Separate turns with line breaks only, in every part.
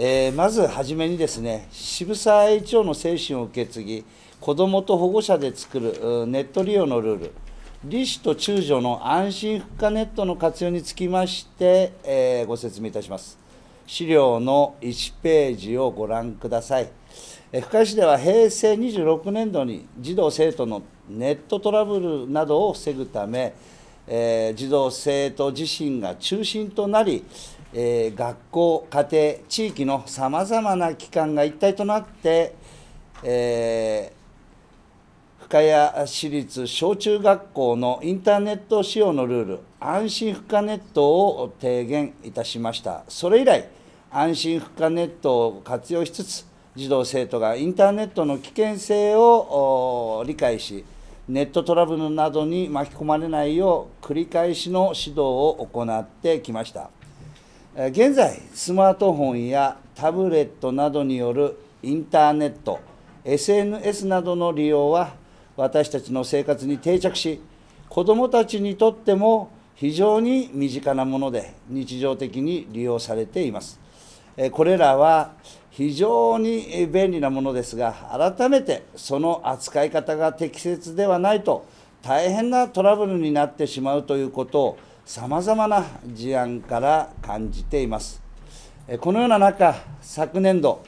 えー、まずはじめにですね渋沢栄一郎の精神を受け継ぎ子どもと保護者で作るネット利用のルール利子と中女の安心復活ネットの活用につきまして、えー、ご説明いたします資料の1ページをご覧ください深谷市では平成26年度に児童生徒のネットトラブルなどを防ぐため、えー、児童生徒自身が中心となりえー、学校家庭地域のさまざまな機関が一体となって、えー、深谷市立小中学校のインターネット使用のルール安心負荷ネットを提言いたしましたそれ以来安心負荷ネットを活用しつつ児童生徒がインターネットの危険性を理解しネットトラブルなどに巻き込まれないよう繰り返しの指導を行ってきました。現在スマートフォンやタブレットなどによるインターネット SNS などの利用は私たちの生活に定着し子どもたちにとっても非常に身近なもので日常的に利用されていますこれらは非常に便利なものですが改めてその扱い方が適切ではないと大変なトラブルになってしまうということをさまざまな事案から感じていますこのような中昨年度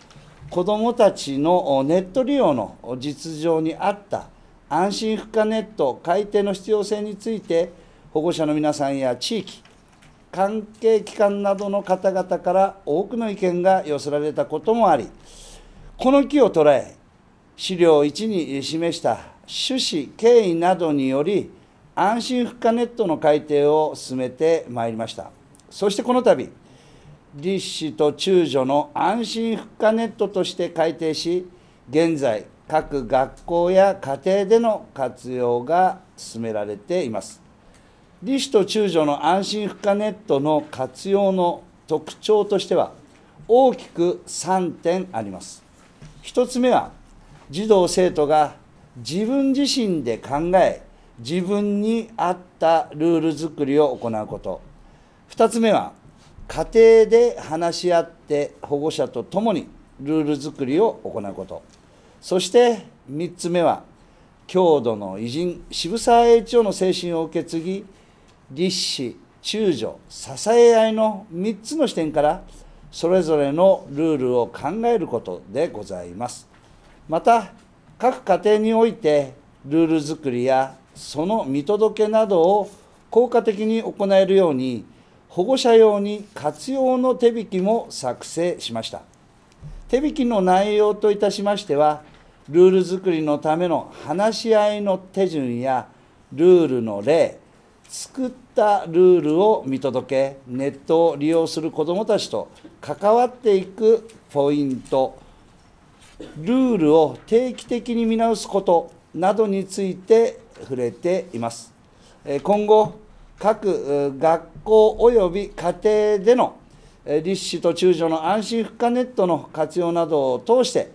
子どもたちのネット利用の実情に合った安心負荷ネット改定の必要性について保護者の皆さんや地域関係機関などの方々から多くの意見が寄せられたこともありこの機を捉え資料1に示した趣旨経緯などにより安心復課ネットの改定を進めてまいりましたそしてこの度立志と中助の安心復課ネットとして改定し現在各学校や家庭での活用が進められています立志と中助の安心復課ネットの活用の特徴としては大きく3点あります1つ目は児童生徒が自分自身で考え自分に合ったルール作りを行うこと2つ目は家庭で話し合って保護者と共にルール作りを行うことそして3つ目は郷土の偉人渋沢栄一郎の精神を受け継ぎ立志中助支え合いの3つの視点からそれぞれのルールを考えることでございますまた各家庭においてルール作りやその見届けなどを効果的に行えるように保護者用に活用の手引きも作成しました手引きの内容といたしましてはルール作りのための話し合いの手順やルールの例作ったルールを見届けネットを利用する子どもたちと関わっていくポイントルールを定期的に見直すことなどについて触れています。今後、各学校及び家庭での立志と中女の安心負荷ネットの活用などを通して、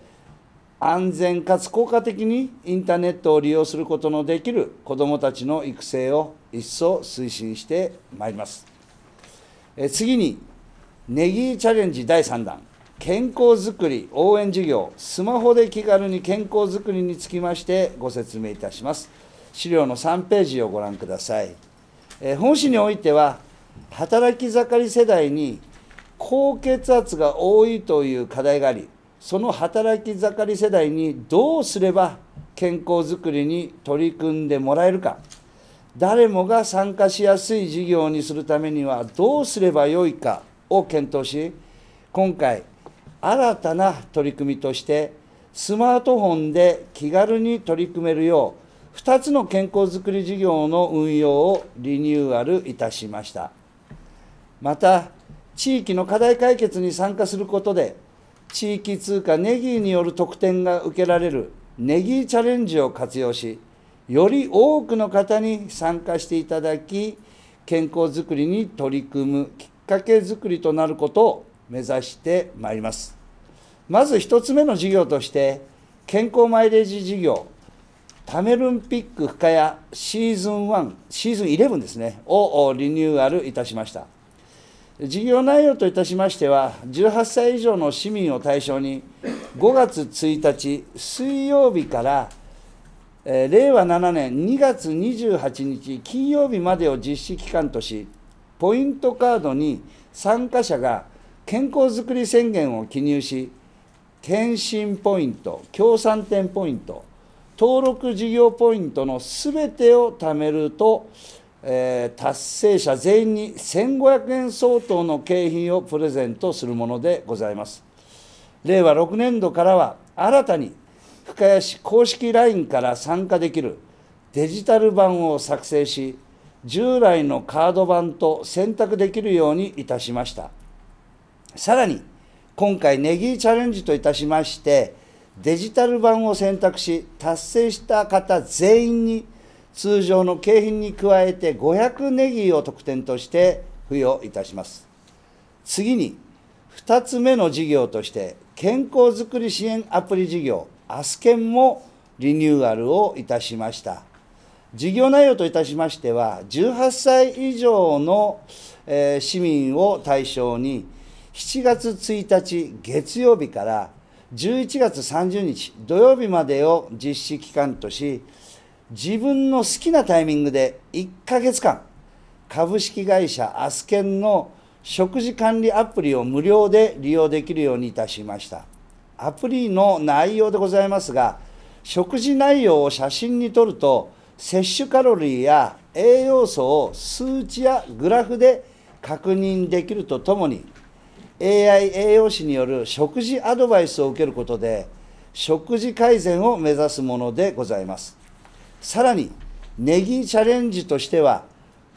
安全かつ効果的にインターネットを利用することのできる子どもたちの育成を一層推進してまいります。次に、ネギチャレンジ第3弾、健康づくり応援事業、スマホで気軽に健康づくりにつきましてご説明いたします。資料の3ページをご覧ください。えー、本誌においては働き盛り世代に高血圧が多いという課題がありその働き盛り世代にどうすれば健康づくりに取り組んでもらえるか誰もが参加しやすい事業にするためにはどうすればよいかを検討し今回新たな取り組みとしてスマートフォンで気軽に取り組めるよう2つの健康づくり事業の運用をリニューアルいたしましたまた地域の課題解決に参加することで地域通貨ネギーによる特典が受けられるネギーチャレンジを活用しより多くの方に参加していただき健康づくりに取り組むきっかけづくりとなることを目指してまいりますまず1つ目の事業として健康マイレージ事業タメルンピック深谷シーズン1、シーズン11ですね、をリニューアルいたしました。事業内容といたしましては、18歳以上の市民を対象に、5月1日水曜日から、えー、令和7年2月28日金曜日までを実施期間とし、ポイントカードに参加者が健康づくり宣言を記入し、検診ポイント、協賛店ポイント、登録事業ポイントのすべてを貯めると、えー、達成者全員に1500円相当の景品をプレゼントするものでございます令和6年度からは新たに深谷市公式 LINE から参加できるデジタル版を作成し従来のカード版と選択できるようにいたしましたさらに今回ネギチャレンジといたしましてデジタル版を選択し達成した方全員に通常の景品に加えて500ネギを特典として付与いたします次に2つ目の事業として健康づくり支援アプリ事業アスケンもリニューアルをいたしました事業内容といたしましては18歳以上の市民を対象に7月1日月曜日から11月30日土曜日までを実施期間とし、自分の好きなタイミングで1ヶ月間、株式会社アスケンの食事管理アプリを無料で利用できるようにいたしました。アプリの内容でございますが、食事内容を写真に撮ると、摂取カロリーや栄養素を数値やグラフで確認できるとともに、AI 栄養士による食事アドバイスを受けることで食事改善を目指すものでございますさらにネギチャレンジとしては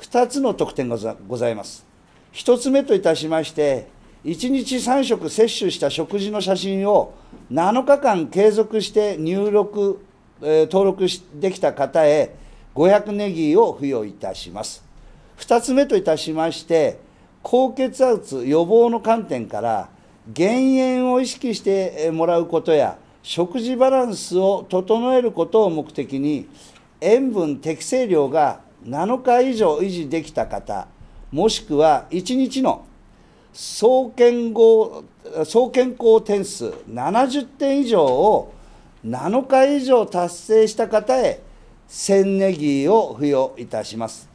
2つの特典がございます1つ目といたしまして1日3食摂取した食事の写真を7日間継続して入力、えー、登録できた方へ500ネギを付与いたします2つ目といたしまして高血圧予防の観点から減塩を意識してもらうことや食事バランスを整えることを目的に塩分適正量が7日以上維持できた方もしくは1日の総健康総健康点数70点以上を7日以上達成した方へ千ネギを付与いたします。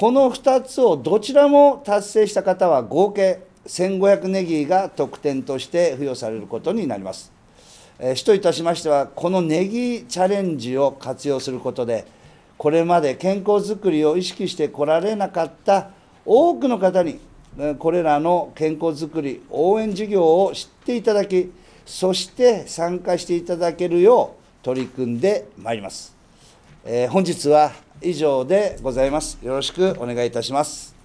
この2つをどちらも達成した方は合計1500ネギが特典として付与されることになります。えといたしましてはこのネギチャレンジを活用することでこれまで健康づくりを意識してこられなかった多くの方にこれらの健康づくり応援事業を知っていただきそして参加していただけるよう取り組んでまいります。えー、本日は以上でございます。よろしくお願いいたします。